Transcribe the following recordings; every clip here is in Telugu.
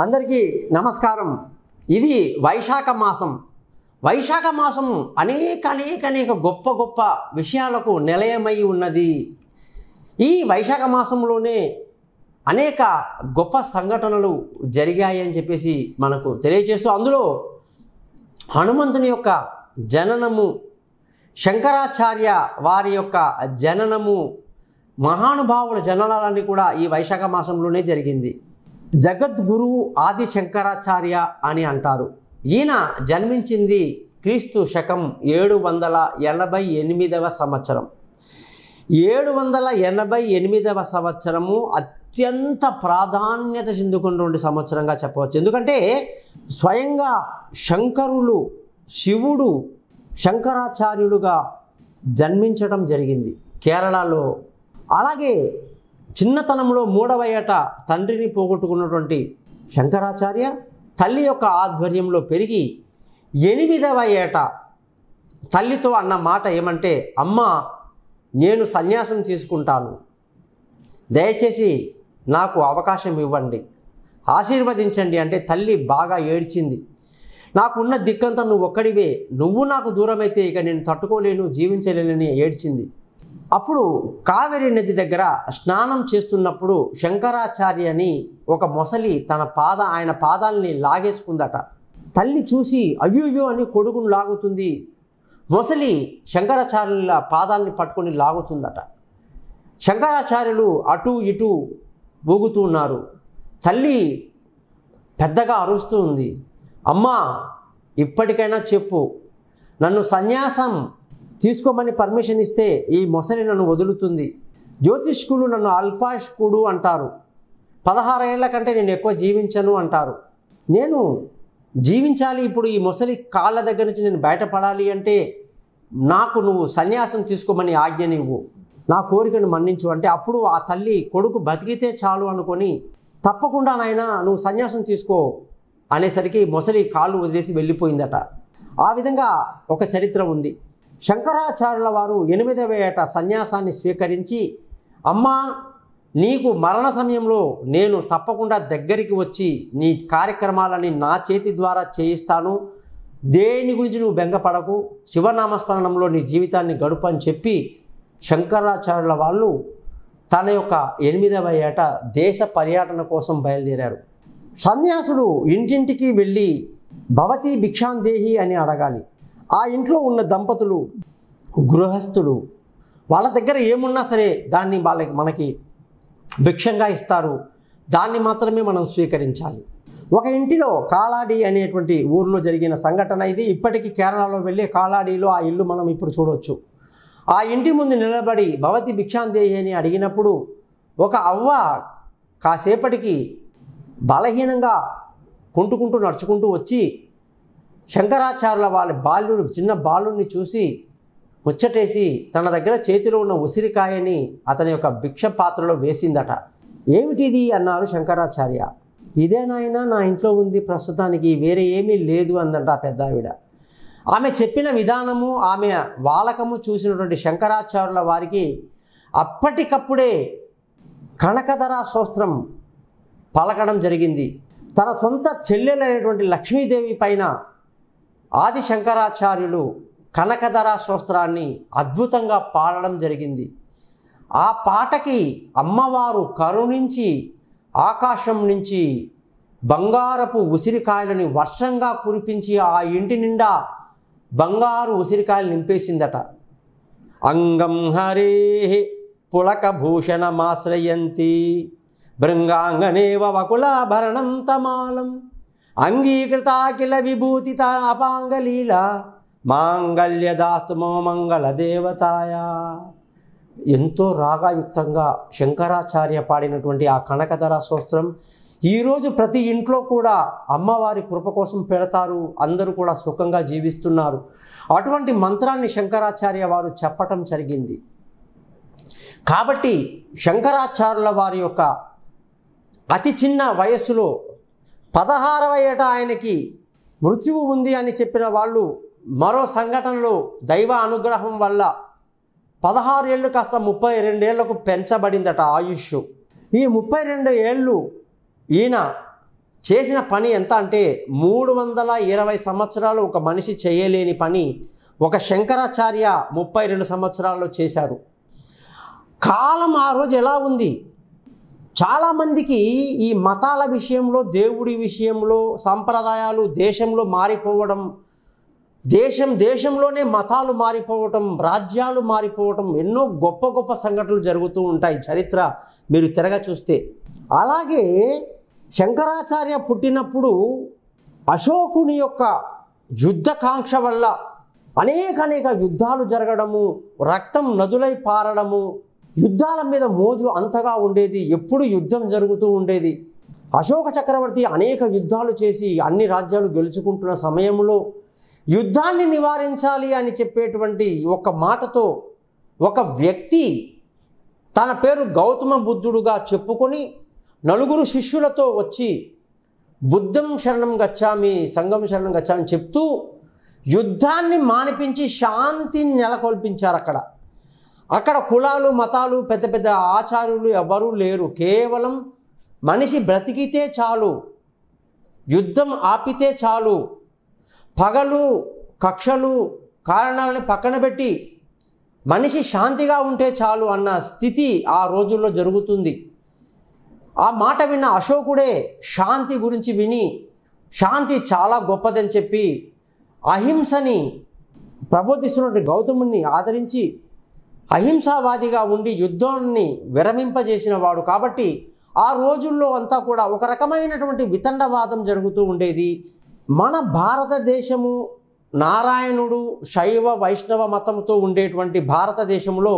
అందరికీ నమస్కారం ఇది వైశాఖ మాసం వైశాఖ మాసం అనేక అనేక అనేక గొప్ప గొప్ప విషయాలకు నిలయమై ఉన్నది ఈ వైశాఖ మాసంలోనే అనేక గొప్ప సంఘటనలు జరిగాయి అని చెప్పేసి మనకు తెలియజేస్తూ అందులో హనుమంతుని యొక్క జననము శంకరాచార్య వారి యొక్క జననము మహానుభావుల జననాలన్నీ కూడా ఈ వైశాఖ మాసంలోనే జరిగింది జగద్గురువు ఆది శంకరాచార్య అని అంటారు ఈయన జన్మించింది క్రీస్తు శకం ఏడు వందల ఎనభై ఎనిమిదవ సంవత్సరం ఏడు వందల ఎనభై ఎనిమిదవ సంవత్సరము అత్యంత ప్రాధాన్యత చెందుకున్నటువంటి సంవత్సరంగా చెప్పవచ్చు ఎందుకంటే స్వయంగా శంకరులు శివుడు శంకరాచార్యుడుగా జన్మించడం జరిగింది కేరళలో అలాగే చిన్నతనంలో మూడవ ఏట తండ్రిని పోగొట్టుకున్నటువంటి శంకరాచార్య తల్లి యొక్క ఆధ్వర్యంలో పెరిగి ఎనిమిదవ ఏట తల్లితో అన్న మాట ఏమంటే అమ్మ నేను సన్యాసం తీసుకుంటాను దయచేసి నాకు అవకాశం ఇవ్వండి ఆశీర్వదించండి అంటే తల్లి బాగా ఏడ్చింది నాకున్న దిక్కంతా నువ్వు ఒక్కడివే నువ్వు నాకు దూరమైతే ఇక నేను తట్టుకోలేను జీవించలేనని ఏడ్చింది అప్పుడు కావేరి నది దగ్గర స్నానం చేస్తున్నప్పుడు అని ఒక మొసలి తన పాద ఆయన పాదాలని లాగేసుకుందట తల్లి చూసి అయ్యోయ్యో అని కొడుకును లాగుతుంది మొసలి శంకరాచార్యుల పాదాలని పట్టుకొని లాగుతుందట శంకరాచార్యులు అటు ఇటు ఊగుతూ ఉన్నారు తల్లి పెద్దగా అరుస్తూ ఉంది అమ్మా ఇప్పటికైనా చెప్పు నన్ను సన్యాసం తీసుకోమని పర్మిషన్ ఇస్తే ఈ మొసలి నన్ను వదులుతుంది జ్యోతిష్కులు నన్ను అల్పాష్కుడు అంటారు పదహారు ఏళ్ల కంటే నేను ఎక్కువ జీవించను అంటారు నేను జీవించాలి ఇప్పుడు ఈ మొసలి కాళ్ళ దగ్గర నుంచి నేను బయటపడాలి అంటే నాకు నువ్వు సన్యాసం తీసుకోమని ఆజ్ఞ నువ్వు నా కోరికను మన్నించు అంటే అప్పుడు ఆ తల్లి కొడుకు బతికితే చాలు అనుకొని తప్పకుండా నాయన నువ్వు సన్యాసం తీసుకో అనేసరికి మొసలి కాళ్ళు వదిలేసి వెళ్ళిపోయిందట ఆ విధంగా ఒక చరిత్ర ఉంది శంకరాచార్యుల వారు ఎనిమిదవ ఏట సన్యాసాన్ని స్వీకరించి అమ్మా నీకు మరణ సమయంలో నేను తప్పకుండా దగ్గరికి వచ్చి నీ కార్యక్రమాలని నా చేతి ద్వారా చేయిస్తాను దేని గురించి నువ్వు బెంగపడకు శివనామస్మరణంలో నీ జీవితాన్ని గడుపు అని చెప్పి శంకరాచార్యుల వాళ్ళు తన యొక్క ఎనిమిదవ ఏట దేశ పర్యటన కోసం బయలుదేరారు సన్యాసుడు ఇంటింటికి వెళ్ళి భవతి భిక్షాందేహి అని అడగాలి ఆ ఇంట్లో ఉన్న దంపతులు గృహస్థులు వాళ్ళ దగ్గర ఏమున్నా సరే దాన్ని వాళ్ళకి మనకి భిక్షంగా ఇస్తారు దాన్ని మాత్రమే మనం స్వీకరించాలి ఒక ఇంటిలో కాళాడి అనేటువంటి ఊర్లో జరిగిన సంఘటన ఇది ఇప్పటికీ కేరళలో వెళ్ళి కాళాడిలో ఆ ఇల్లు మనం ఇప్పుడు చూడవచ్చు ఆ ఇంటి ముందు నిలబడి భవతి భిక్షాందేహి అని అడిగినప్పుడు ఒక అవ్వ కాసేపటికి బలహీనంగా కుంటుకుంటూ నడుచుకుంటూ వచ్చి శంకరాచార్యుల వాళ్ళ బాలుని చిన్న బాలుని చూసి ముచ్చటేసి తన దగ్గర చేతిలో ఉన్న ఉసిరికాయని అతని యొక్క భిక్ష పాత్రలో వేసిందట ఏమిటిది అన్నారు శంకరాచార్య ఇదే నాయన నా ఇంట్లో ఉంది ప్రస్తుతానికి వేరే ఏమీ లేదు అందట ఆ పెద్ద ఆవిడ ఆమె చెప్పిన విధానము ఆమె వాలకము చూసినటువంటి శంకరాచార్యుల వారికి అప్పటికప్పుడే కనకధరా స్తోత్రం పలకడం జరిగింది తన సొంత చెల్లెలైనటువంటి లక్ష్మీదేవి పైన ఆది శంకరాచార్యులు కనకధర స్తోత్రాన్ని అద్భుతంగా పాడడం జరిగింది ఆ పాటకి అమ్మవారు కరుణించి ఆకాశం నుంచి బంగారపు ఉసిరికాయలని వర్షంగా కురిపించి ఆ ఇంటి నిండా బంగారు ఉసిరికాయలు నింపేసిందట అంగం హరే పులకభూషణమాశ్రయంతి భృంగాంగనేవ వకులాభరణం తమాలం అంగీకృతాఖిల అపాంగళీల అపాంగలీల మాంగళ్యదాస్తు మంగళ దేవతాయ ఎంతో రాగాయుక్తంగా శంకరాచార్య పాడినటువంటి ఆ కనకధర స్తోత్రం ఈరోజు ప్రతి ఇంట్లో కూడా అమ్మవారి కృప కోసం పెడతారు అందరూ కూడా సుఖంగా జీవిస్తున్నారు అటువంటి మంత్రాన్ని శంకరాచార్య వారు చెప్పటం జరిగింది కాబట్టి శంకరాచార్యుల వారి యొక్క అతి చిన్న వయస్సులో పదహారవ ఏట ఆయనకి మృత్యువు ఉంది అని చెప్పిన వాళ్ళు మరో సంఘటనలో దైవ అనుగ్రహం వల్ల పదహారు ఏళ్ళు కాస్త ముప్పై రెండేళ్లకు పెంచబడిందట ఆయుష్ ఈ ముప్పై రెండు ఏళ్ళు ఈయన చేసిన పని ఎంత అంటే మూడు వందల ఇరవై సంవత్సరాలు ఒక మనిషి చేయలేని పని ఒక శంకరాచార్య ముప్పై రెండు సంవత్సరాల్లో చేశారు కాలం ఆ రోజు ఎలా ఉంది చాలామందికి ఈ మతాల విషయంలో దేవుడి విషయంలో సంప్రదాయాలు దేశంలో మారిపోవడం దేశం దేశంలోనే మతాలు మారిపోవటం రాజ్యాలు మారిపోవటం ఎన్నో గొప్ప గొప్ప సంఘటనలు జరుగుతూ ఉంటాయి చరిత్ర మీరు తిరగ చూస్తే అలాగే శంకరాచార్య పుట్టినప్పుడు అశోకుని యొక్క యుద్ధకాంక్ష వల్ల అనేక అనేక యుద్ధాలు జరగడము రక్తం నదులై పారడము యుద్ధాల మీద మోజు అంతగా ఉండేది ఎప్పుడు యుద్ధం జరుగుతూ ఉండేది అశోక చక్రవర్తి అనేక యుద్ధాలు చేసి అన్ని రాజ్యాలు గెలుచుకుంటున్న సమయంలో యుద్ధాన్ని నివారించాలి అని చెప్పేటువంటి ఒక మాటతో ఒక వ్యక్తి తన పేరు గౌతమ బుద్ధుడుగా చెప్పుకొని నలుగురు శిష్యులతో వచ్చి బుద్ధం శరణం గచ్చామి సంఘం శరణం గచ్చామి చెప్తూ యుద్ధాన్ని మానిపించి శాంతిని నెలకొల్పించారు అక్కడ అక్కడ కులాలు మతాలు పెద్ద పెద్ద ఆచార్యులు ఎవరూ లేరు కేవలం మనిషి బ్రతికితే చాలు యుద్ధం ఆపితే చాలు పగలు కక్షలు కారణాలని పక్కన పెట్టి మనిషి శాంతిగా ఉంటే చాలు అన్న స్థితి ఆ రోజుల్లో జరుగుతుంది ఆ మాట విన్న అశోకుడే శాంతి గురించి విని శాంతి చాలా గొప్పదని చెప్పి అహింసని ప్రబోధిస్తున్నటువంటి గౌతముని ఆదరించి అహింసావాదిగా ఉండి యుద్ధాన్ని విరమింపజేసిన వాడు కాబట్టి ఆ రోజుల్లో అంతా కూడా ఒక రకమైనటువంటి వితండవాదం జరుగుతూ ఉండేది మన భారతదేశము నారాయణుడు శైవ వైష్ణవ మతంతో ఉండేటువంటి భారతదేశంలో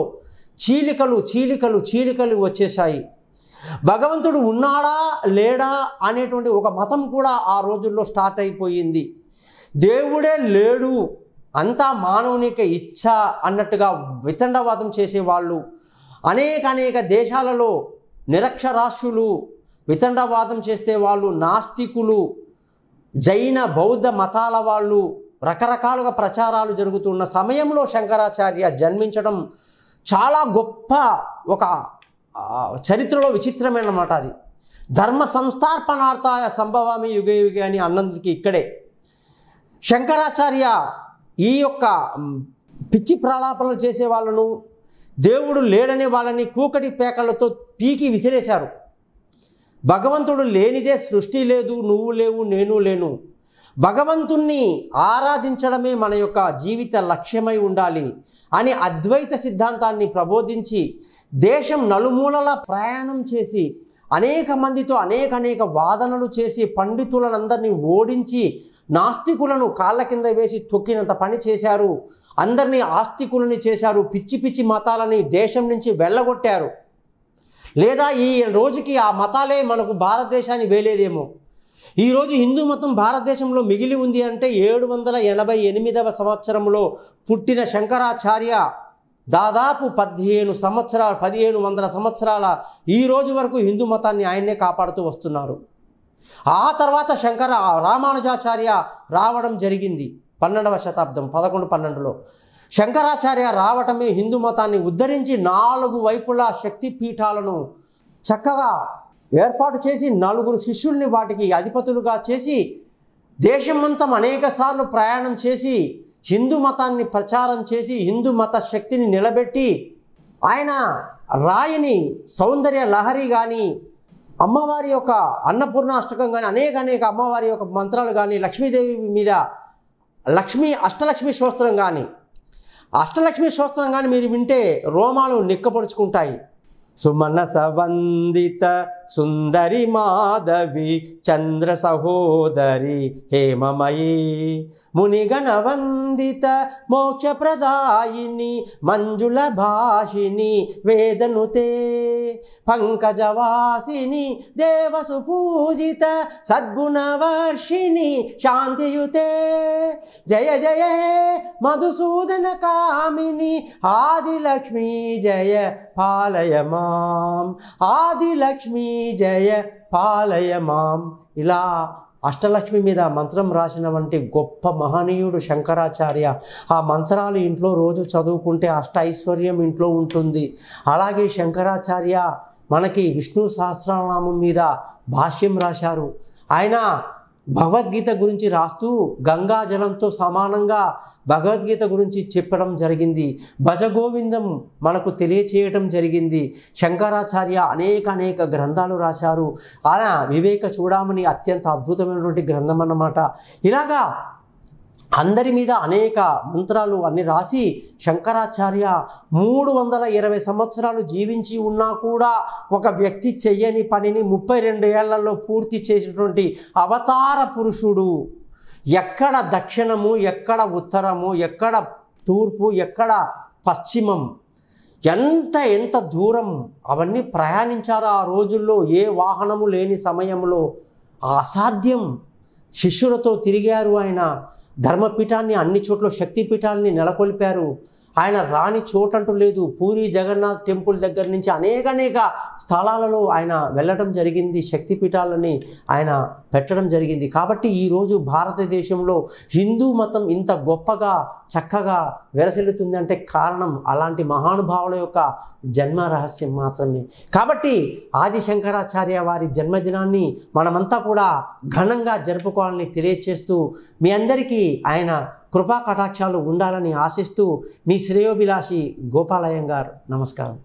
చీలికలు చీలికలు చీలికలు వచ్చేసాయి భగవంతుడు ఉన్నాడా లేడా అనేటువంటి ఒక మతం కూడా ఆ రోజుల్లో స్టార్ట్ అయిపోయింది దేవుడే లేడు అంతా మానవునిక ఇచ్చ అన్నట్టుగా వితండవాదం చేసేవాళ్ళు అనేక అనేక దేశాలలో నిరక్షరాస్యులు వితండవాదం చేస్తే వాళ్ళు నాస్తికులు జైన బౌద్ధ మతాల వాళ్ళు రకరకాలుగా ప్రచారాలు జరుగుతున్న సమయంలో శంకరాచార్య జన్మించడం చాలా గొప్ప ఒక చరిత్రలో విచిత్రమైన మాట అది ధర్మ సంస్థార్పణార్థ సంభవామి యుగ యుగి అని అన్నందుకు ఇక్కడే శంకరాచార్య ఈ యొక్క పిచ్చి ప్రాణాపనలు చేసే వాళ్ళను దేవుడు లేడనే వాళ్ళని కూకటి పేకలతో పీకి విసిరేశారు భగవంతుడు లేనిదే సృష్టి లేదు నువ్వు లేవు నేను లేను భగవంతుణ్ణి ఆరాధించడమే మన యొక్క జీవిత లక్ష్యమై ఉండాలి అని అద్వైత సిద్ధాంతాన్ని ప్రబోధించి దేశం నలుమూలలా ప్రయాణం చేసి అనేక మందితో అనేక అనేక వాదనలు చేసి పండితులనందరినీ ఓడించి నాస్తికులను కాళ్ళ కింద వేసి తొక్కినంత పని చేశారు అందరినీ ఆస్తికులని చేశారు పిచ్చి పిచ్చి మతాలని దేశం నుంచి వెళ్ళగొట్టారు లేదా ఈ రోజుకి ఆ మతాలే మనకు భారతదేశాన్ని వేలేదేమో ఈరోజు హిందూ మతం భారతదేశంలో మిగిలి ఉంది అంటే ఏడు వందల ఎనభై ఎనిమిదవ సంవత్సరంలో పుట్టిన శంకరాచార్య దాదాపు పదిహేను సంవత్సరాల పదిహేను వందల సంవత్సరాల ఈ రోజు వరకు హిందూ మతాన్ని ఆయన్నే కాపాడుతూ వస్తున్నారు ఆ తర్వాత శంకర రామానుజాచార్య రావడం జరిగింది పన్నెండవ శతాబ్దం పదకొండు పన్నెండులో శంకరాచార్య రావటమే హిందూ మతాన్ని ఉద్ధరించి నాలుగు వైపులా శక్తి పీఠాలను చక్కగా ఏర్పాటు చేసి నలుగురు శిష్యుల్ని వాటికి అధిపతులుగా చేసి దేశమంతం అనేక సార్లు ప్రయాణం చేసి హిందూ మతాన్ని ప్రచారం చేసి హిందూ మత శక్తిని నిలబెట్టి ఆయన రాయిని సౌందర్య లహరి కానీ అమ్మవారి యొక్క అన్నపూర్ణాష్టకం కానీ అనేక అనేక అమ్మవారి యొక్క మంత్రాలు కానీ లక్ష్మీదేవి మీద లక్ష్మీ అష్టలక్ష్మి స్తోత్రం కానీ అష్టలక్ష్మి స్తోత్రం కానీ మీరు వింటే రోమాలు నిక్కపరుచుకుంటాయి సుమన సవందిత సుందరి మాధవి చంద్ర సహోదరి హేమమయీ మునిగణ వందిత మోక్ష ప్రదాయిని మంజుల భాషిని వేదనుతే పంకజవాసిని దేవసు పూజిత సద్గుణవర్షిణి శాంతియుతే జయ జయ మధుసూదన కామిని ఆదిలక్ష్మీ జయ పాలయ మాం ఆదిలక్ష్మీ జయ పాలయ మాం ఇలా అష్టలక్ష్మి మీద మంత్రం రాసిన వంటి గొప్ప మహనీయుడు శంకరాచార్య ఆ మంత్రాలు ఇంట్లో రోజు చదువుకుంటే అష్ట ఐశ్వర్యం ఇంట్లో ఉంటుంది అలాగే శంకరాచార్య మనకి విష్ణు సహస్రనామం మీద భాష్యం రాశారు ఆయన భగవద్గీత గురించి రాస్తూ గంగా జలంతో సమానంగా భగవద్గీత గురించి చెప్పడం జరిగింది భజగోవిందం మనకు తెలియచేయటం జరిగింది శంకరాచార్య అనేక అనేక గ్రంథాలు రాశారు ఆయన వివేక చూడమని అత్యంత అద్భుతమైనటువంటి గ్రంథం అన్నమాట ఇలాగా అందరి మీద అనేక మంత్రాలు అన్ని రాసి శంకరాచార్య మూడు వందల ఇరవై సంవత్సరాలు జీవించి ఉన్నా కూడా ఒక వ్యక్తి చెయ్యని పనిని ముప్పై రెండు ఏళ్లలో పూర్తి చేసినటువంటి అవతార పురుషుడు ఎక్కడ దక్షిణము ఎక్కడ ఉత్తరము ఎక్కడ తూర్పు ఎక్కడ పశ్చిమం ఎంత ఎంత దూరం అవన్నీ ప్రయాణించారు ఆ రోజుల్లో ఏ వాహనము లేని సమయంలో అసాధ్యం శిష్యులతో తిరిగారు ఆయన ధర్మపీఠాన్ని అన్ని చోట్ల శక్తిపీఠాలని నెలకొల్పారు ఆయన రాని చోటంటూ లేదు పూరి జగన్నాథ్ టెంపుల్ దగ్గర నుంచి అనేక అనేక స్థలాలలో ఆయన వెళ్ళడం జరిగింది శక్తిపీఠాలని ఆయన పెట్టడం జరిగింది కాబట్టి ఈరోజు భారతదేశంలో హిందూ మతం ఇంత గొప్పగా చక్కగా అంటే కారణం అలాంటి మహానుభావుల యొక్క జన్మ రహస్యం మాత్రమే కాబట్టి ఆది శంకరాచార్య వారి జన్మదినాన్ని మనమంతా కూడా ఘనంగా జరుపుకోవాలని తెలియచేస్తూ మీ అందరికీ ఆయన కృపా కటాక్షాలు ఉండాలని ఆశిస్తూ మీ శ్రేయోభిలాషి గోపాలయం గారు నమస్కారం